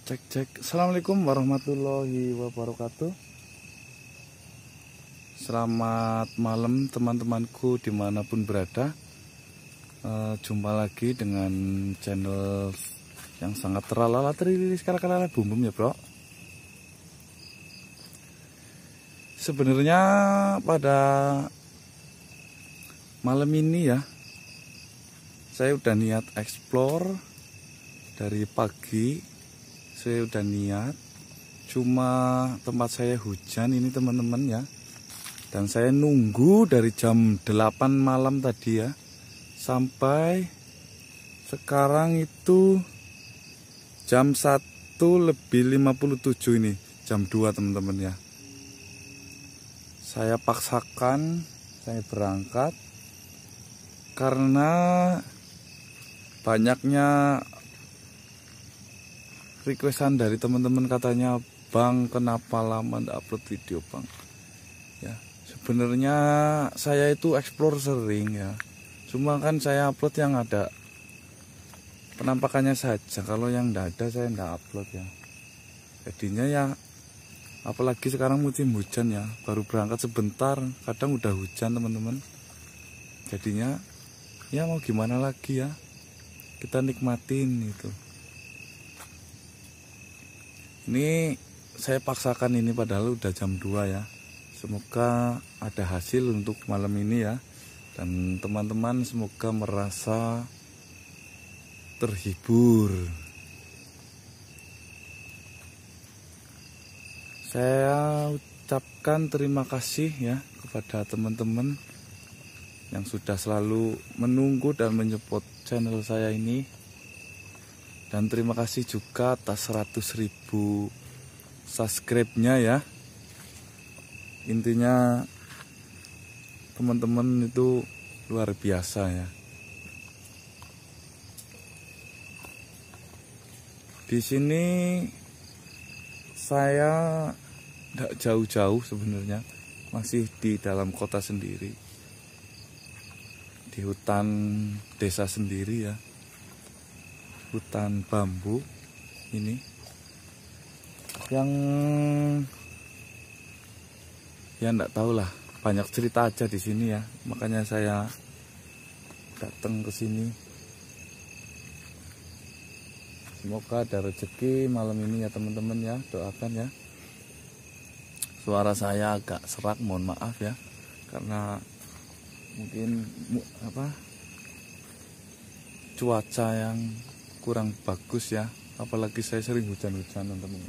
cek cek assalamualaikum warahmatullahi wabarakatuh selamat malam teman-temanku dimanapun berada e, jumpa lagi dengan channel yang sangat teralala terilis sekarang kala bumbum bum ya bro sebenarnya pada malam ini ya saya udah niat explore dari pagi saya udah niat cuma tempat saya hujan ini teman-teman ya dan saya nunggu dari jam 8 malam tadi ya sampai sekarang itu jam 1 lebih 57 ini jam 2 teman-teman ya saya paksakan saya berangkat karena banyaknya requestan dari teman-teman katanya bang kenapa lama ndak upload video bang ya sebenarnya saya itu explore sering ya cuma kan saya upload yang ada penampakannya saja kalau yang ndak ada saya ndak upload ya jadinya ya apalagi sekarang musim hujan ya baru berangkat sebentar kadang udah hujan teman-teman jadinya ya mau gimana lagi ya kita nikmatin itu ini saya paksakan ini padahal udah jam 2 ya semoga ada hasil untuk malam ini ya dan teman-teman semoga merasa terhibur saya ucapkan terima kasih ya kepada teman-teman yang sudah selalu menunggu dan menyebut channel saya ini dan terima kasih juga atas 100 ribu subscribe-nya ya intinya teman-teman itu luar biasa ya di sini saya tidak jauh-jauh sebenarnya masih di dalam kota sendiri di hutan desa sendiri ya hutan bambu ini yang ya enggak tahulah banyak cerita aja di sini ya makanya saya datang ke sini semoga ada rezeki malam ini ya teman-teman ya doakan ya suara saya agak serak mohon maaf ya karena mungkin apa cuaca yang kurang bagus ya apalagi saya sering hujan hujan teman-teman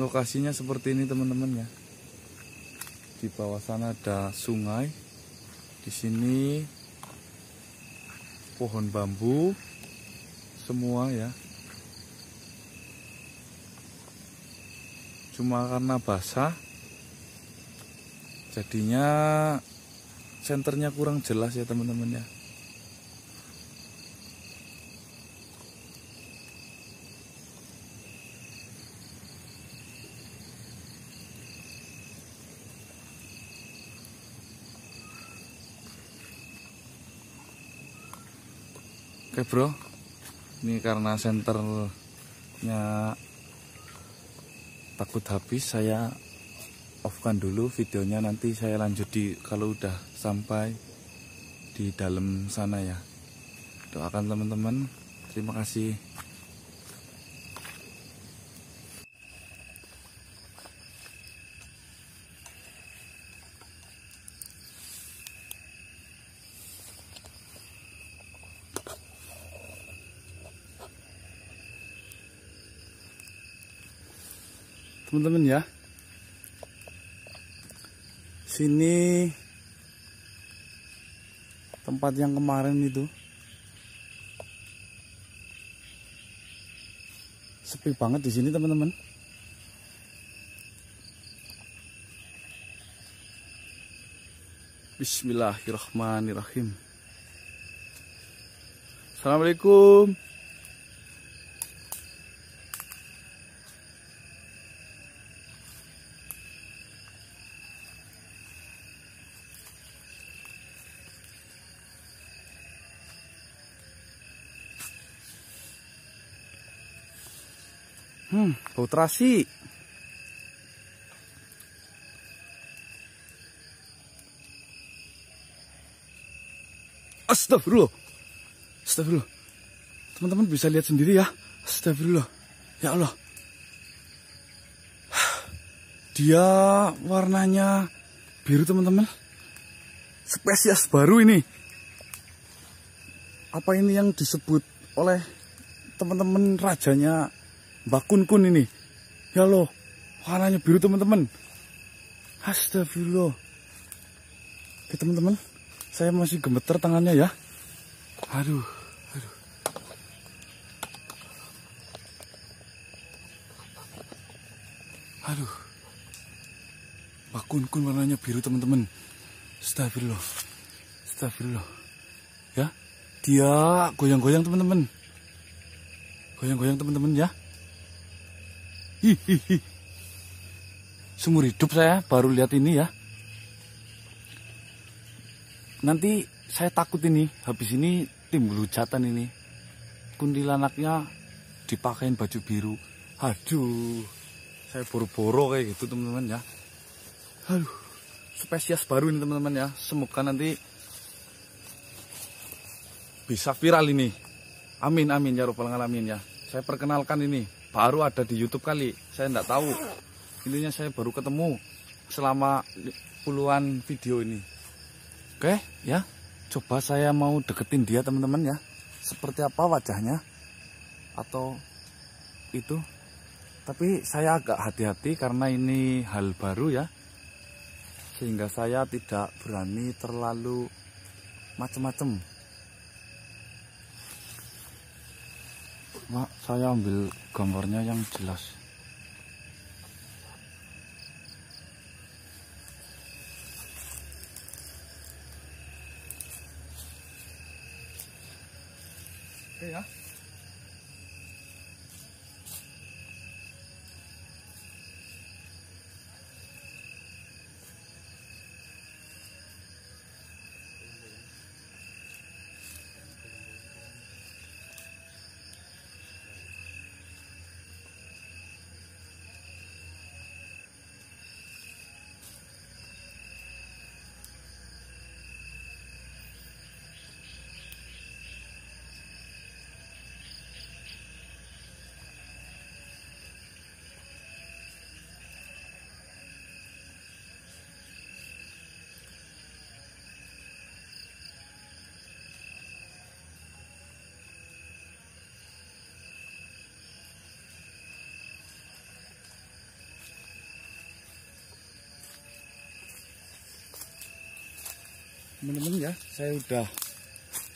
lokasinya seperti ini teman-teman ya di bawah sana ada sungai di sini pohon bambu semua ya cuma karena basah jadinya senternya kurang jelas ya teman-teman ya Oke bro, ini karena senternya takut habis saya offkan dulu videonya nanti saya lanjut di kalau udah sampai di dalam sana ya doakan teman-teman terima kasih teman-teman ya sini tempat yang kemarin itu sepi banget di sini teman-teman Bismillahirrahmanirrahim Assalamualaikum Hmm, bau terasi. Astagfirullah. Astagfirullah. Teman-teman bisa lihat sendiri ya. Astagfirullah. Ya Allah. Dia warnanya biru teman-teman. Spesies baru ini. Apa ini yang disebut oleh teman-teman rajanya bakun Kun ini. Ya loh, warnanya biru teman-teman. Astagfirullah. Oke teman-teman, saya masih gemeter tangannya ya. Aduh, aduh. Aduh. bakun Kun warnanya biru teman-teman. Astagfirullah. Astagfirullah. Ya. Dia goyang-goyang teman-teman. Goyang-goyang teman-teman ya. Hihihi. hidup saya baru lihat ini ya. Nanti saya takut ini, habis ini timbul hujatan ini. Kuntilanaknya dipakein baju biru. Aduh, saya boro-boro kayak gitu teman-teman ya. Aduh, spesies baru ini teman-teman ya. Semoga nanti bisa viral ini. Amin amin ya robbal alamin ya. Saya perkenalkan ini baru ada di YouTube kali saya tidak tahu intinya saya baru ketemu selama puluhan video ini oke ya coba saya mau deketin dia teman-teman ya seperti apa wajahnya atau itu tapi saya agak hati-hati karena ini hal baru ya sehingga saya tidak berani terlalu macam-macam Mak, saya ambil gambarnya yang jelas. Ya. teman-teman ya saya udah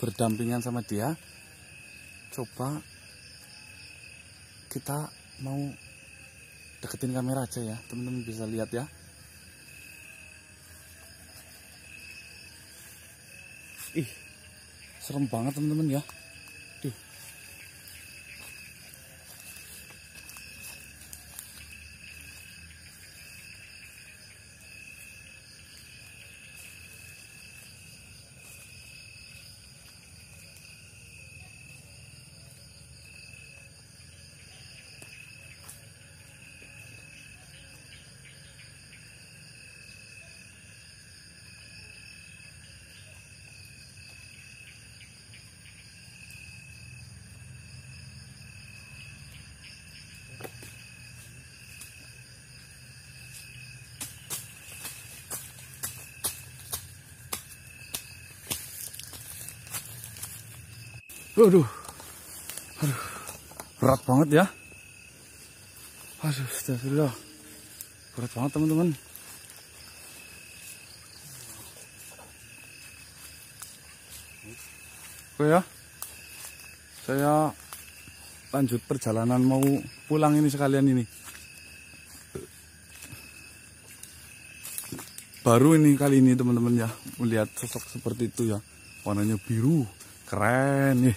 berdampingan sama dia coba kita mau deketin kamera aja ya teman-teman bisa lihat ya ih serem banget teman-teman ya Waduh. Aduh. Berat banget ya. Aduh, astagfirullah. Berat banget teman-teman. Oke ya. Saya lanjut perjalanan mau pulang ini sekalian ini. Baru ini kali ini teman-teman ya melihat sosok seperti itu ya. Warnanya biru keren nih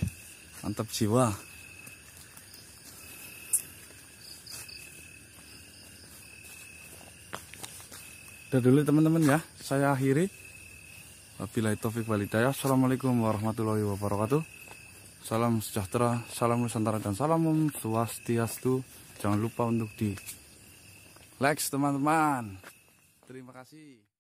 mantap jiwa udah dulu teman-teman ya saya akhiri wabillahi taufik walidayah assalamualaikum warahmatullahi wabarakatuh salam sejahtera salam nusantara dan salam swastiastu jangan lupa untuk di like teman-teman terima kasih